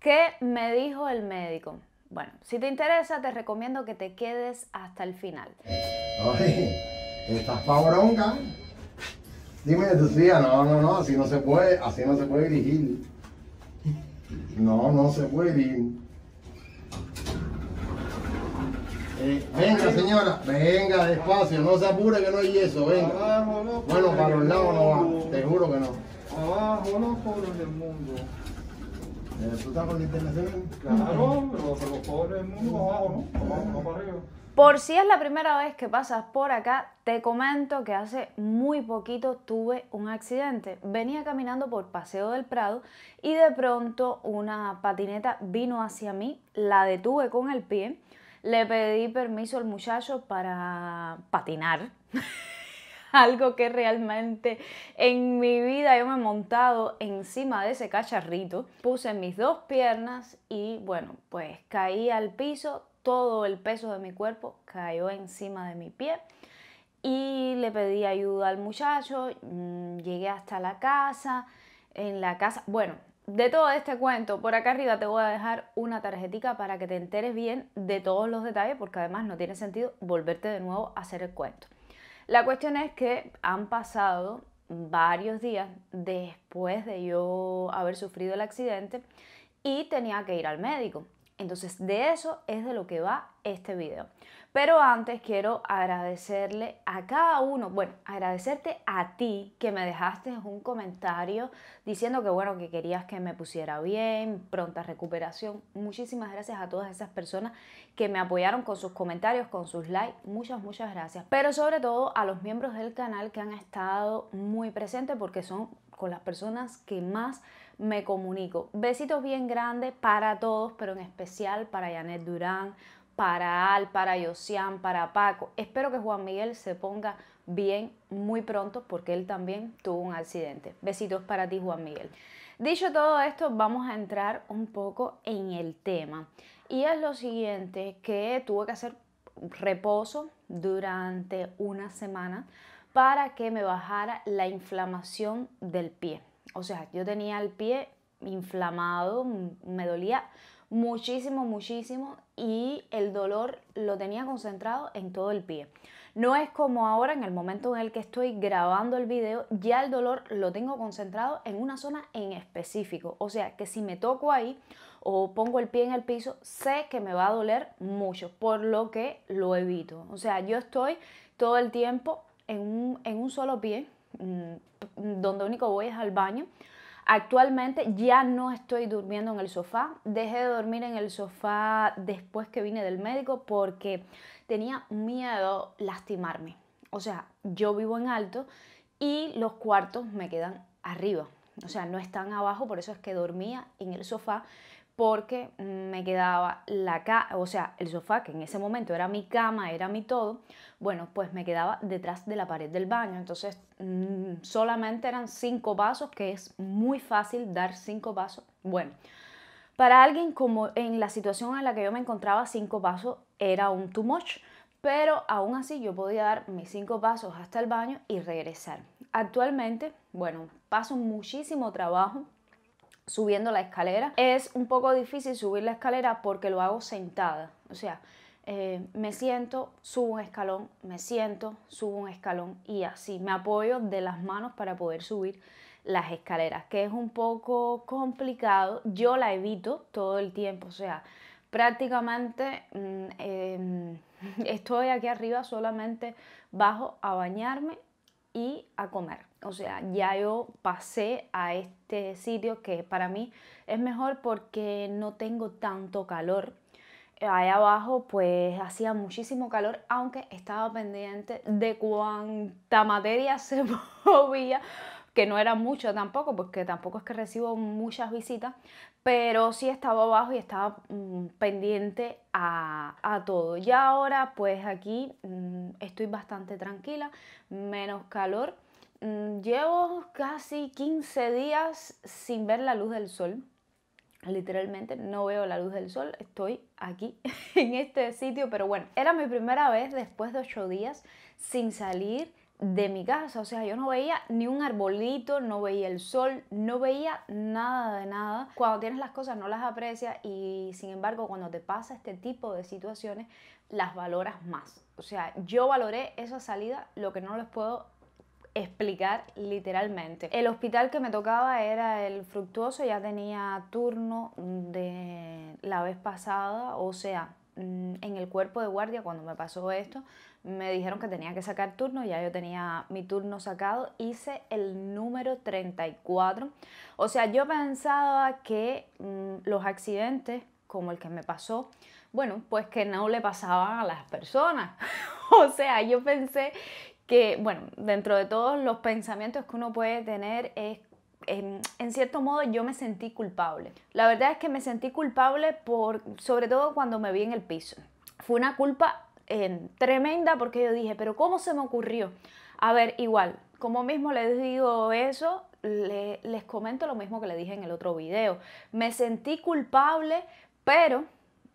¿Qué me dijo el médico? Bueno, si te interesa, te recomiendo que te quedes hasta el final. Oye, estás pa' bronca. Dime de tu no, no, no, así no se puede, así no se puede dirigir. No, no se puede dirigir. Eh, venga, señora, venga, despacio, no se apure que no hay yeso, venga. bueno, para los lados no va, te juro que no. Abajo los por del mundo. Eh, pues, por si es la primera vez que pasas por acá, te comento que hace muy poquito tuve un accidente. Venía caminando por Paseo del Prado y de pronto una patineta vino hacia mí, la detuve con el pie, le pedí permiso al muchacho para patinar. algo que realmente en mi vida yo me he montado encima de ese cacharrito. Puse mis dos piernas y bueno, pues caí al piso, todo el peso de mi cuerpo cayó encima de mi pie y le pedí ayuda al muchacho, mm, llegué hasta la casa, en la casa, bueno, de todo este cuento, por acá arriba te voy a dejar una tarjetita para que te enteres bien de todos los detalles, porque además no tiene sentido volverte de nuevo a hacer el cuento. La cuestión es que han pasado varios días después de yo haber sufrido el accidente y tenía que ir al médico. Entonces de eso es de lo que va este video. Pero antes quiero agradecerle a cada uno, bueno, agradecerte a ti que me dejaste un comentario diciendo que bueno, que querías que me pusiera bien, pronta recuperación. Muchísimas gracias a todas esas personas que me apoyaron con sus comentarios, con sus likes. Muchas, muchas gracias. Pero sobre todo a los miembros del canal que han estado muy presentes porque son con las personas que más me comunico. Besitos bien grandes para todos, pero en especial para Janet Durán, para Al, para Yosian, para Paco. Espero que Juan Miguel se ponga bien muy pronto porque él también tuvo un accidente. Besitos para ti, Juan Miguel. Dicho todo esto, vamos a entrar un poco en el tema. Y es lo siguiente, que tuve que hacer reposo durante una semana para que me bajara la inflamación del pie. O sea, yo tenía el pie inflamado, me dolía muchísimo, muchísimo y el dolor lo tenía concentrado en todo el pie. No es como ahora, en el momento en el que estoy grabando el video, ya el dolor lo tengo concentrado en una zona en específico. O sea, que si me toco ahí o pongo el pie en el piso, sé que me va a doler mucho, por lo que lo evito. O sea, yo estoy todo el tiempo en un, solo pie, mm, mm, donde único voy es al baño. Actualmente ya no estoy durmiendo en el sofá. Dejé de dormir en el sofá después que vine del médico porque tenía miedo lastimarme. O sea, yo vivo en alto y los cuartos me quedan arriba. O sea, no están abajo, por eso es que dormía en el sofá porque me quedaba la cama, o sea, el sofá, que en ese momento era mi cama, era mi todo, bueno, pues me quedaba detrás de la pared del baño. Entonces, mm, solamente eran cinco pasos, que es muy fácil dar cinco pasos. Bueno, para alguien como en la situación en la que yo me encontraba, cinco pasos era un too much, pero aún así yo podía dar mis cinco pasos hasta el baño y regresar. Actualmente, bueno, paso muchísimo trabajo subiendo la escalera. Es un poco difícil subir la escalera porque lo hago sentada, o sea, eh, me siento, subo un escalón, me siento, subo un escalón y así me apoyo de las manos para poder subir las escaleras, que es un poco complicado, yo la evito todo el tiempo, o sea, prácticamente mm, em, estoy aquí arriba solamente bajo a bañarme y a comer. O sea, ya yo pasé a este sitio que para mí es mejor porque no tengo tanto calor. ahí abajo pues hacía muchísimo calor, aunque estaba pendiente de cuánta materia se movía que no era mucho tampoco, porque tampoco es que recibo muchas visitas, pero sí estaba abajo y estaba mm, pendiente a, todo. Y ahora pues aquí mm, estoy bastante tranquila, menos calor. Mm, llevo casi 15 días sin ver la luz del sol. Literalmente no veo la luz del sol, estoy aquí en este sitio, pero bueno, era mi primera vez después de 8 días sin salir de mi casa, o sea, yo no veía ni un arbolito, no veía el sol, no veía nada de nada. Cuando tienes las cosas no las aprecias y sin embargo cuando te pasa este tipo de situaciones las valoras más. O sea, yo valoré esa salida, lo que no les puedo explicar literalmente. El hospital que me tocaba era el fructuoso, ya tenía turno de la vez pasada, o sea, Mm, en el cuerpo de guardia, cuando me pasó esto, me dijeron que tenía que sacar turno, ya yo tenía mi turno sacado, hice el número 34. O sea, yo pensaba que mm, los accidentes, como el que me pasó, bueno, pues que no le pasaban a las personas. o sea, yo pensé que, bueno, dentro de todos los pensamientos que uno puede tener es en, cierto modo yo me sentí culpable. La verdad es que me sentí culpable por, sobre todo cuando me vi en el piso. Fue una culpa eh, tremenda porque yo dije, pero ¿cómo se me ocurrió? A ver, igual, como mismo les digo eso, les comento lo mismo que le dije en el otro video. Me sentí culpable, pero,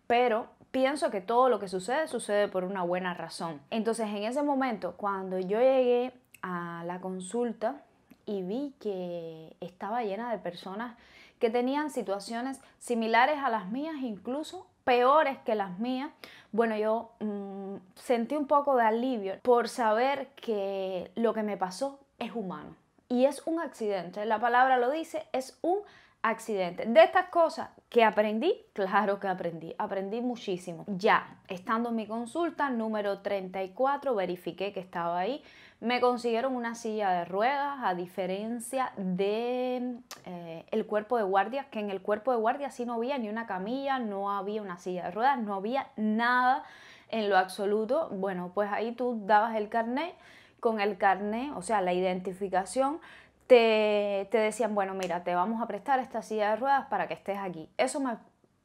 pero pienso que todo lo que sucede sucede por una buena razón. Entonces, en ese momento, cuando yo llegué a la consulta, y vi que estaba llena de personas que tenían situaciones similares a las mías, incluso peores que las mías. Bueno, yo mm, sentí un poco de alivio por saber que lo que me pasó es humano y es un accidente. La palabra lo dice, es un accidente. De estas cosas que aprendí, claro que aprendí, aprendí muchísimo. Ya, estando en mi consulta número 34, verifiqué que estaba ahí me consiguieron una silla de ruedas, a diferencia de eh, el cuerpo de guardia, que en el cuerpo de guardia sí no había ni una camilla, no había una silla de ruedas, no había nada en lo absoluto. Bueno, pues ahí tú dabas el carnet, con el carnet, o sea, la identificación, te, te, decían, bueno, mira, te vamos a prestar esta silla de ruedas para que estés aquí. Eso me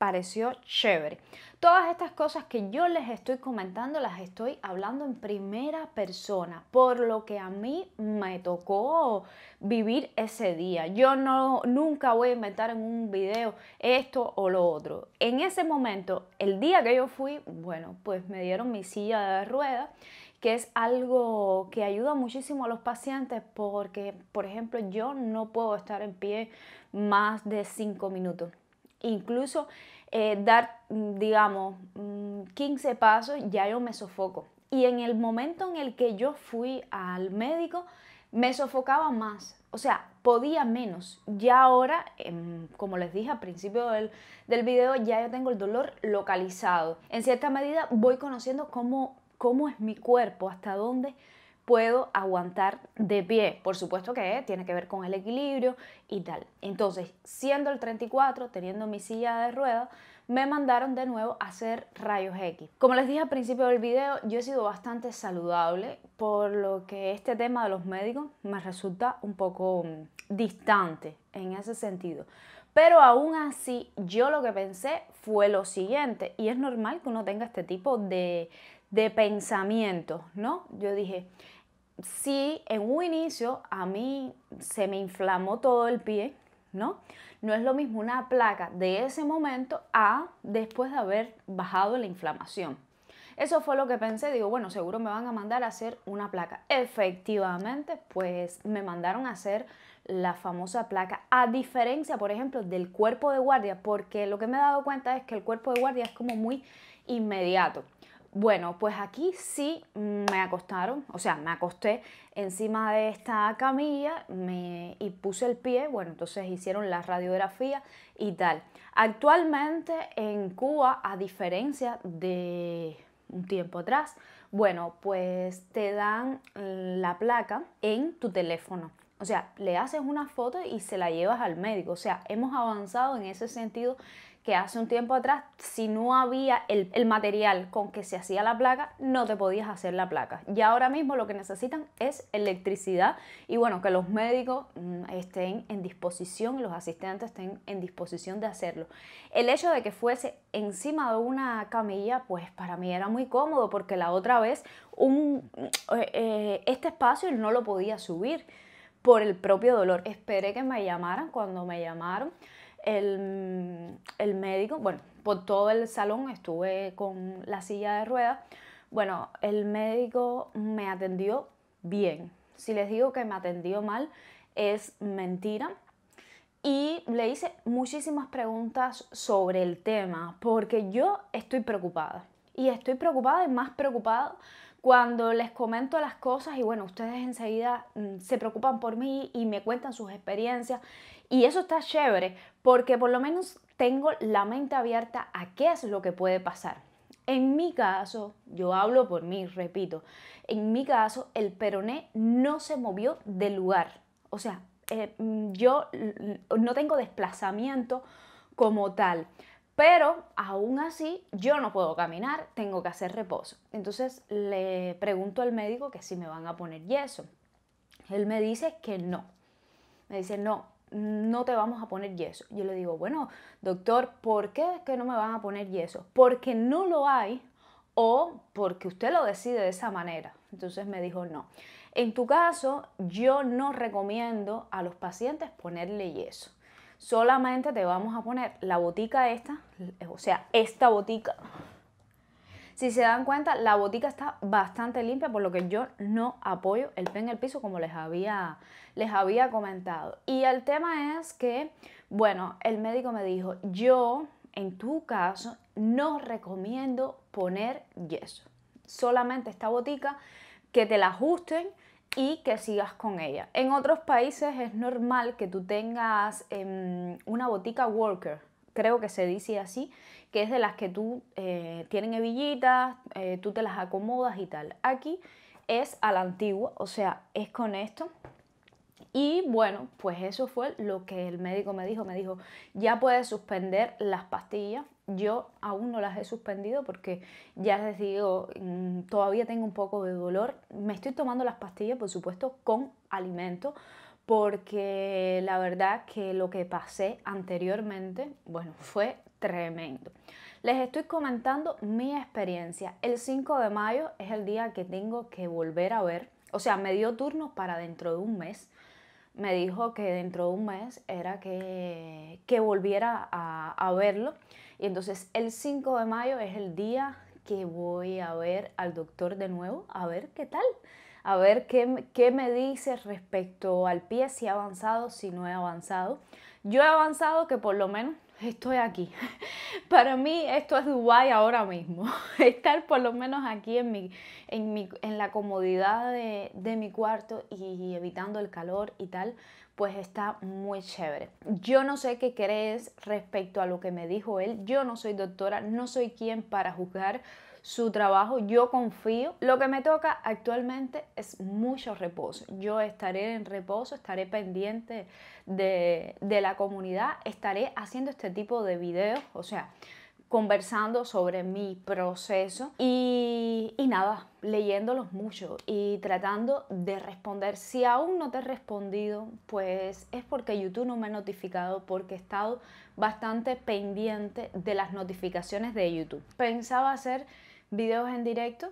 pareció chévere. Todas estas cosas que yo les estoy comentando las estoy hablando en primera persona, por lo que a mí me tocó vivir ese día. Yo no nunca voy a inventar en un video esto o lo otro. En ese momento, el día que yo fui, bueno, pues me dieron mi silla de ruedas que es algo que ayuda muchísimo a los pacientes porque, por ejemplo, yo no puedo estar en pie más de cinco minutos incluso eh, dar, mm, digamos, 15 mm, pasos, ya yo me sofoco. Y en el momento en el que yo fui al médico, me sofocaba más, o sea, podía menos. Ya ahora, em, como les dije al principio del, del, video, ya yo tengo el dolor localizado. En cierta medida voy conociendo cómo, cómo es mi cuerpo, hasta dónde puedo aguantar de pie. Por supuesto que tiene que ver con el equilibrio y tal. Entonces, siendo el 34, teniendo mi silla de ruedas, me mandaron de nuevo a hacer rayos X. Como les dije al principio del video, yo he sido bastante saludable, por lo que este tema de los médicos me resulta un poco mm, distante en ese sentido. Pero aún así, yo lo que pensé fue lo siguiente, y es normal que uno tenga este tipo de, de pensamientos, ¿no? Yo dije, si en un inicio a mí se me inflamó todo el pie, ¿no? No es lo mismo una placa de ese momento a después de haber bajado la inflamación. Eso fue lo que pensé, digo, bueno, seguro me van a mandar a hacer una placa. Efectivamente, pues me mandaron a hacer la famosa placa, a diferencia, por ejemplo, del cuerpo de guardia, porque lo que me he dado cuenta es que el cuerpo de guardia es como muy inmediato. Bueno, pues aquí sí me acostaron, o sea, me acosté encima de esta camilla me, y puse el pie, bueno, entonces hicieron la radiografía y tal. Actualmente en Cuba, a diferencia de un tiempo atrás, bueno, pues te dan la placa en tu teléfono. O sea, le haces una foto y se la llevas al médico. O sea, hemos avanzado en ese sentido que hace un tiempo atrás, si no había el, material con que se hacía la placa, no te podías hacer la placa. Y ahora mismo lo que necesitan es electricidad y bueno, que los médicos mm, estén en disposición, y los asistentes estén en disposición de hacerlo. El hecho de que fuese encima de una camilla, pues para mí era muy cómodo porque la otra vez eh, eh, este espacio no lo podía subir por el propio dolor. Esperé que me llamaran. Cuando me llamaron, mm, el, médico, bueno, por todo el salón estuve con la silla de ruedas. Bueno, el médico me atendió bien. Si les digo que me atendió mal, es mentira. Y le hice muchísimas preguntas sobre el tema, porque yo estoy preocupada. Y estoy preocupada y más preocupada cuando les comento las cosas y bueno, ustedes enseguida mm, se preocupan por mí y me cuentan sus experiencias y eso está chévere porque por lo menos tengo la mente abierta a qué es lo que puede pasar. En mi caso, yo hablo por mí, repito, en mi caso el peroné no se movió del lugar. O sea, eh, mm, yo mm, no tengo desplazamiento como tal. Pero aún así yo no puedo caminar, tengo que hacer reposo. Entonces le pregunto al médico que si me van a poner yeso. Él me dice que no. Me dice, no, no te vamos a poner yeso. Yo le digo, bueno, doctor, ¿por qué es que no me van a poner yeso? Porque no lo hay o porque usted lo decide de esa manera. Entonces me dijo, no. En tu caso, yo no recomiendo a los pacientes ponerle yeso solamente te vamos a poner la botica esta, o sea, esta botica. Si se dan cuenta, la botica está bastante limpia, por lo que yo no apoyo el pen en el piso como les había, les había comentado. Y el tema es que, bueno, el médico me dijo, yo en tu caso no recomiendo poner yeso. Solamente esta botica que te la ajusten y que sigas con ella. En otros países es normal que tú tengas em, una botica worker, creo que se dice así, que es de las que tú eh, tienen hebillitas, eh, tú te las acomodas y tal. Aquí es a la antigua, o sea, es con esto. Y bueno, pues eso fue lo que el médico me dijo. Me dijo, ya puedes suspender las pastillas. Yo aún no las he suspendido porque ya les digo, mm, todavía tengo un poco de dolor. Me estoy tomando las pastillas, por supuesto, con alimento porque la verdad que lo que pasé anteriormente, bueno, fue tremendo. Les estoy comentando mi experiencia. El 5 de mayo es el día que tengo que volver a ver, o sea, me dio turno para dentro de un mes me dijo que dentro de un mes era que, que volviera a, verlo. Y entonces el 5 de mayo es el día que voy a ver al doctor de nuevo, a ver qué tal, a ver qué, qué me dice respecto al pie, si ha avanzado, si no he avanzado. Yo he avanzado que por lo menos estoy aquí. Para mí esto es Dubai ahora mismo. Estar por lo menos aquí en, mi, en, la comodidad de, mi cuarto y, y evitando el calor y tal, pues está muy chévere. Yo no sé qué crees respecto a lo que me dijo él. Yo no soy doctora, no soy quien para juzgar su trabajo, yo confío. Lo que me toca actualmente es mucho reposo. Yo estaré en reposo, estaré pendiente de, la comunidad, estaré haciendo este tipo de videos, o sea, conversando sobre mi proceso y, y, nada, leyéndolos mucho y tratando de responder. Si aún no te he respondido, pues es porque YouTube no me ha notificado, porque he estado bastante pendiente de las notificaciones de YouTube. Pensaba hacer videos en directo,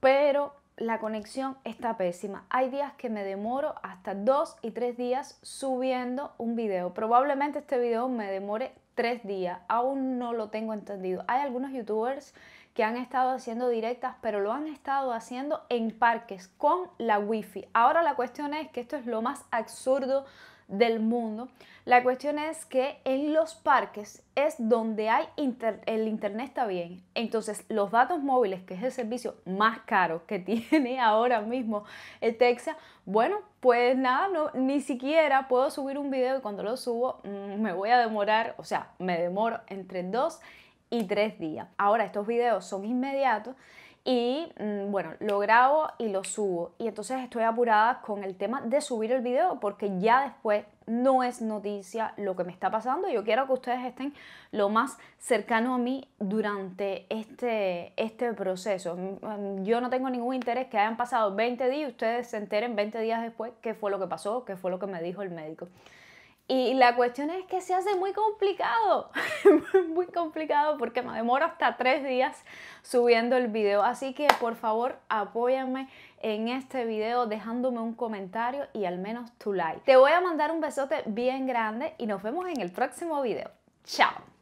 pero la conexión está pésima. Hay días que me demoro hasta dos y tres días subiendo un video. Probablemente este video me demore tres días. Aún no lo tengo entendido. Hay algunos youtubers que han estado haciendo directas, pero lo han estado haciendo en parques con la wifi. Ahora la cuestión es que esto es lo más absurdo del mundo. La cuestión es que en los parques es donde hay el internet está bien. Entonces, los datos móviles, que es el servicio más caro que tiene ahora mismo el Texas, bueno, pues nada, no, ni siquiera puedo subir un video y cuando lo subo mm, me voy a demorar, o sea, me demoro entre dos y tres días. Ahora, estos videos son inmediatos y mm, bueno, lo grabo y lo subo. Y entonces estoy apurada con el tema de subir el video porque ya después no es noticia lo que me está pasando. Yo quiero que ustedes estén lo más cercano a mí durante este, este proceso. Mm, mm, yo no tengo ningún interés que hayan pasado 20 días y ustedes se enteren 20 días después qué fue lo que pasó, qué fue lo que me dijo el médico. Y la cuestión es que se hace muy complicado, muy complicado porque me demoro hasta tres días subiendo el video. Así que por favor apóyame en este video dejándome un comentario y al menos tu like. Te voy a mandar un besote bien grande y nos vemos en el próximo video. Chao.